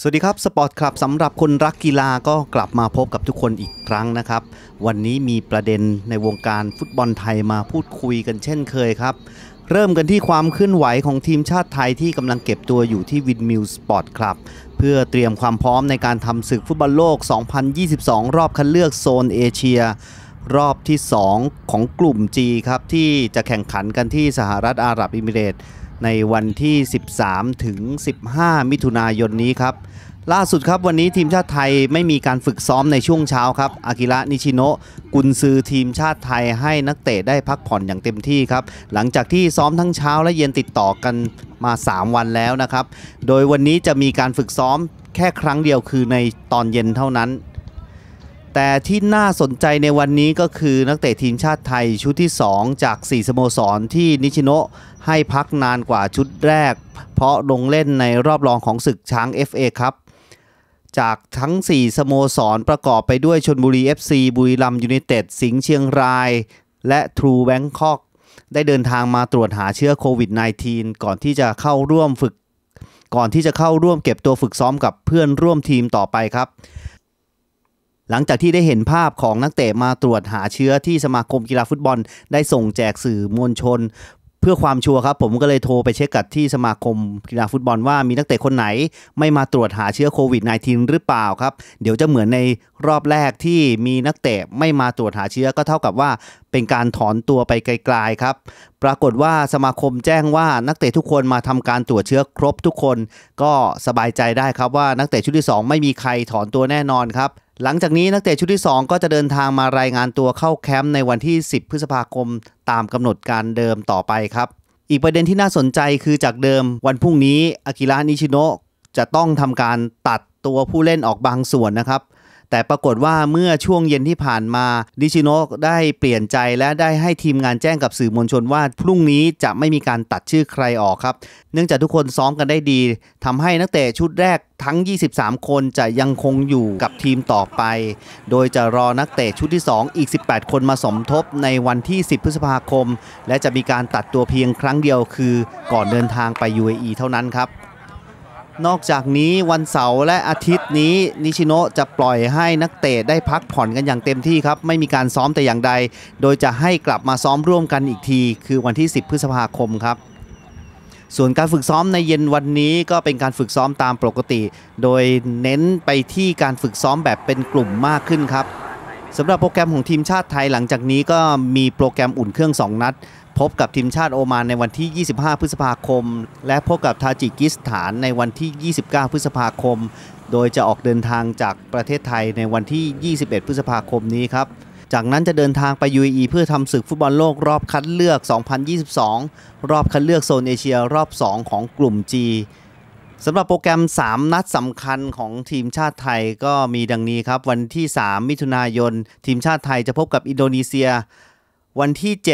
สวัสดีครับ สปอร์ตคลับสำหรับคนรักกีฬาก็กลับมาพบกับทุกคนอีกครั้งนะครับวันนี้มีประเด็นในวงการฟุตบอลไทยมาพูดคุยกันเช่นเคยครับเริ่มกันที่ความเคลื่อนไหวของทีมชาติไทยที่กำลังเก็บตัวอยู่ที่วินมิลสปอร์ตคลับเพื่อเตรียมความพร้อมในการทำศึกฟุตบอลโลก 2022 รอบคัดเลือกโซนเอเชีย รอบที่ 2 ของกลุ่ม G ครับที่จะแข่งขันกันที่สหรัฐอาหรับอิมิเรตส์ในวันที่ 13 ถึง 15 มิถุนายนนี้ครับ ล่าสุดครับวันนี้ทีมชาติไทยไม่มีการฝึกซ้อมในช่วงเช้าครับอากิระนิชิโนะกุนซือทีมชาติไทยให้นักเตะได้พักผ่อนอย่างเต็มที่ครับ หลังจากที่ซ้อมทั้งเช้าและเย็นติดต่อกันมา 3 วันแล้วนะครับ โดยวันนี้จะมีการฝึกซ้อมแค่ครั้งเดียวคือในตอนเย็นเท่านั้นแต่ที่น่าสนใจในวันนี้ก็คือนักเตะทีมชาติไทยชุดที่ 2 จาก 4 สโมสรที่นิชิโนะให้พักนานกว่าชุดแรก เพราะลงเล่นในรอบรองของศึกช้าง FA ครับ จากทั้ง 4 สโมสรประกอบไปด้วยชนบุรี FC บุรีรัมยูไนเต็ดสิงห์เชียงราย และทรูแบงคอกได้เดินทางมาตรวจหาเชื้อโควิด -19 ก่อนที่จะเข้าร่วมฝึก ก่อนที่จะเข้าร่วมเก็บตัวฝึกซ้อมกับเพื่อนร่วมทีมต่อไปครับหลังจากที่ได้เห็นภาพของนักเตะมาตรวจหาเชื้อที่สมาคมกีฬาฟุตบอล ได้ส่งแจกสื่อมวลชน เพื่อความชัวร์ครับผมก็เลยโทรไปเช็คกับที่สมาคมกีฬาฟุตบอลว่ามีนักเตะคนไหนไม่มาตรวจหาเชื้อโควิด -19 หรือเปล่าครับ เดี๋ยวจะเหมือนในรอบแรกที่มีนักเตะไม่มาตรวจหาเชื้อก็เท่ากับว่าเป็นการถอนตัวไปไกลๆครับ ปรากฏว่าสมาคมแจ้งว่านักเตะทุกคนมาทำการตรวจเชื้อครบทุกคนก็สบายใจได้ครับ ว่านักเตะชุดที่ 2 ไม่มีใครถอนตัวแน่นอนครับหลังจากนี้นักเตะชุดที่ 2 ก็จะเดินทางมารายงานตัวเข้าแคมป์ในวันที่ 10 พฤษภาคมตามกำหนดการเดิมต่อไปครับ อีกประเด็นที่น่าสนใจคือจากเดิมวันพรุ่งนี้อากิระนิชิโนะจะต้องทำการตัดตัวผู้เล่นออกบางส่วนนะครับแต่ปรากฏว่าเมื่อช่วงเย็นที่ผ่านมานิชิโนะได้เปลี่ยนใจและได้ให้ทีมงานแจ้งกับสื่อมวลชนว่า พรุ่งนี้จะไม่มีการตัดชื่อใครออกครับ เนื่องจากทุกคนซ้อมกันได้ดี ทำให้นักเตะชุดแรกทั้ง 23 คนจะยังคงอยู่กับทีมต่อไป โดยจะรอนักเตะชุดที่ 2 อีก 18 คนมาสมทบในวันที่ 10 พฤษภาคม และจะมีการตัดตัวเพียงครั้งเดียว คือ ก่อนเดินทางไป UAE เท่านั้นครับนอกจากนี้วันเสาร์และอาทิตย์นี้นิชิโนะจะปล่อยให้นักเตะได้พักผ่อนกันอย่างเต็มที่ครับ ไม่มีการซ้อมแต่อย่างใด โดยจะให้กลับมาซ้อมร่วมกันอีกที คือวันที่ 10 พฤษภาคมครับ ส่วนการฝึกซ้อมในเย็นวันนี้ก็เป็นการฝึกซ้อมตามปกติ โดยเน้นไปที่การฝึกซ้อมแบบเป็นกลุ่มมากขึ้นครับสำหรับโปรแกรมของทีมชาติไทยหลังจากนี้ ก็มีโปรแกรมอุ่นเครื่อง 2 นัดพบกับทีมชาติโอมานในวันที่ 25 พฤษภาคม และพบกับทาจิกิสถานในวันที่ 29 พฤษภาคม โดยจะออกเดินทางจากประเทศไทยในวันที่ 21 พฤษภาคมนี้ครับ จากนั้นจะเดินทางไป UAE เพื่อทำศึกฟุตบอลโลกรอบคัดเลือก 2022 รอบคัดเลือกโซนเอเชียรอบ 2 ของกลุ่ม G สำหรับโปรแกรม 3 นัดสำคัญของทีมชาติไทยก็มีดังนี้ครับวันที่ 3 มิถุนายนทีมชาติไทยจะพบกับอินโดนีเซีย วันที่ 7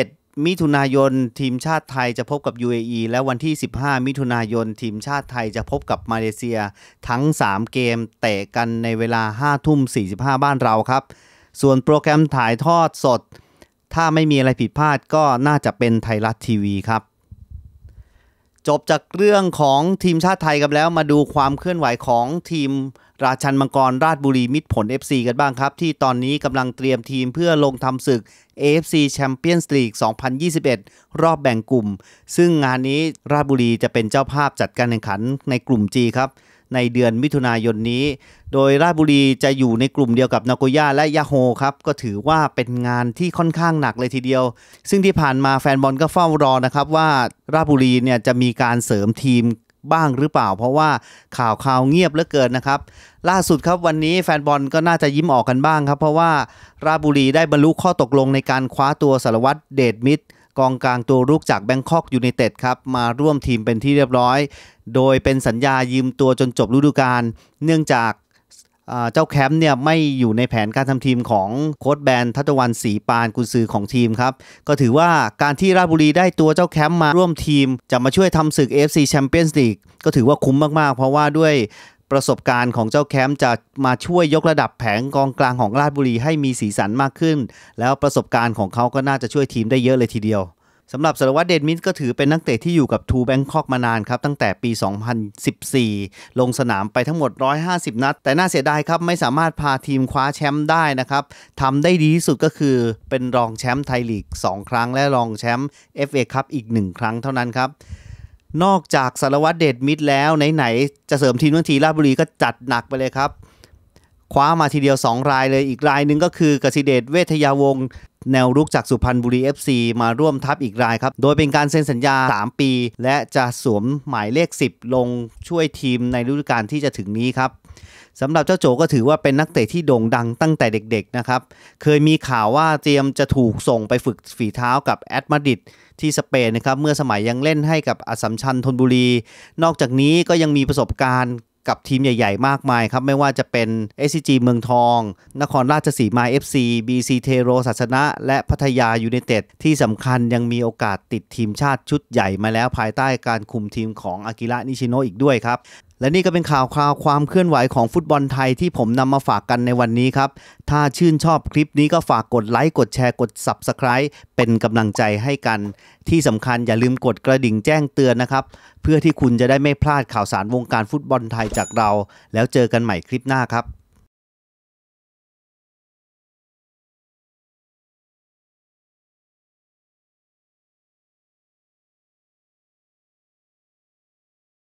มิถุนายนทีมชาติไทยจะพบกับ UAE และวันที่ 15 มิถุนายนทีมชาติไทยจะพบกับมาเลเซีย ทั้ง 3 เกมเตะกันในเวลา 5 ทุ่ม 45 บ้านเราครับ ส่วนโปรแกรมถ่ายทอดสด ถ้าไม่มีอะไรผิดพลาดก็น่าจะเป็นไทยรัฐทีวีครับจบจากเรื่องของทีมชาติไทยกันแล้ว มาดูความเคลื่อนไหวของทีมราชันมังกรราชบุรีมิตรผล FC กันบ้างครับ ที่ตอนนี้กำลังเตรียมทีมเพื่อลงทำศึก AFC Champions League 2021 รอบแบ่งกลุ่ม ซึ่งงานนี้ราชบุรีจะเป็นเจ้าภาพจัดการแข่งขันในกลุ่ม G ครับในเดือนมิถุนายนนี้ โดยราชบุรีจะอยู่ในกลุ่มเดียวกับนาโกย่าและยาโฮครับ ก็ถือว่าเป็นงานที่ค่อนข้างหนักเลยทีเดียว ซึ่งที่ผ่านมาแฟนบอลก็เฝ้ารอนะครับว่าราชบุรีเนี่ยจะมีการเสริมทีมบ้างหรือเปล่า เพราะว่าข่าวข่าวเงียบเหลือเกินนะครับ ล่าสุดครับวันนี้แฟนบอลก็น่าจะยิ้มออกกันบ้างครับ เพราะว่าราบุรีได้บรรลุข้อตกลงในการคว้าตัวสารวัตรเดชมิตรกองกลางตัวรุกจากแบงคอกยูไนเต็ดครับมาร่วมทีมเป็นที่เรียบร้อย โดยเป็นสัญญายืมตัวจนจบฤดูกาลเนื่องจากเจ้าแคมป์เนี่ยไม่อยู่ในแผนการทำทีมของโค้ชแบนทัตวันสีปานกุนซือของทีมครับก็ถือว่าการที่ราชบุรีได้ตัวเจ้าแคมป์มาร่วมทีม จะมาช่วยทำศึก AFC Champions League ก็ถือว่าคุ้มมากๆ เพราะว่าด้วยประสบการณ์ของเจ้าแคมป์จะมาช่วยยกระดับแผงกองกลางของราชบุรีให้มีสีสันมากขึ้น แล้วประสบการณ์ของเขาก็น่าจะช่วยทีมได้เยอะเลยทีเดียว สำหรับสารวัตรเดนมิสก็ถือเป็นนักเตะที่อยู่กับทูแบงคอกมานานครับตั้งแต่ปี 2014 ลงสนามไปทั้งหมด 150 นัด แต่น่าเสียดายครับไม่สามารถพาทีมคว้าแชมป์ได้นะครับทำได้ดีที่สุดก็คือเป็นรองแชมป์ไทยลีก2ครั้งและรองแชมป์ FA คัพอีก1 ครั้งเท่านั้นครับนอกจากสารวัตรเดชมิตร แล้ว ไหนๆ จะเสริมทีมทั้งทีราชบุรีก็จัดหนักไปเลยครับ คว้ามาทีเดียว 2 รายเลยอีกรายหนึ่งก็คือกสิเดชเวทยาวงศ์แนวรุกจากสุพรรณบุรี FC มาร่วมทัพอีกรายครับโดยเป็นการเซ็นสัญญา 3 ปี และจะสวมหมายเลข 10 ลงช่วยทีมในฤดูกาลที่จะถึงนี้ครับสำหรับเจ้าโจก็ถือว่าเป็นนักเตะที่โด่งดังตั้งแต่เด็กๆนะครับเคยมีข่าวว่าเตรียมจะถูกส่งไปฝึกฝีเท้ากับแอตมาดิดที่สเปนนะครับเมื่อสมัยยังเล่นให้กับอสัมชัญธนบุรี นอกจากนี้ก็ยังมีประสบการณ์กับทีมใหญ่ ๆ มากมายครับไม่ว่าจะเป็น SCG เมืองทอง นครราชสีมา FC BC เทโรศาสนะและพัทยายูเนเต็ดที่สำคัญยังมีโอกาสติดทีมชาติชุดใหญ่มาแล้วภายใต้การคุมทีมของอากิระนิชิโนอีกด้วยครับและนี่ก็เป็นข่าวคราวความเคลื่อนไหวของฟุตบอลไทยที่ผมนำมาฝากกันในวันนี้ครับ ถ้าชื่นชอบคลิปนี้ก็ฝากกดไลค์กดแชร์กด Subscribe เป็นกำลังใจให้กัน ที่สำคัญอย่าลืมกดกระดิ่งแจ้งเตือนนะครับ เพื่อที่คุณจะได้ไม่พลาดข่าวสารวงการฟุตบอลไทยจากเราแล้วเจอกันใหม่คลิปหน้าครับ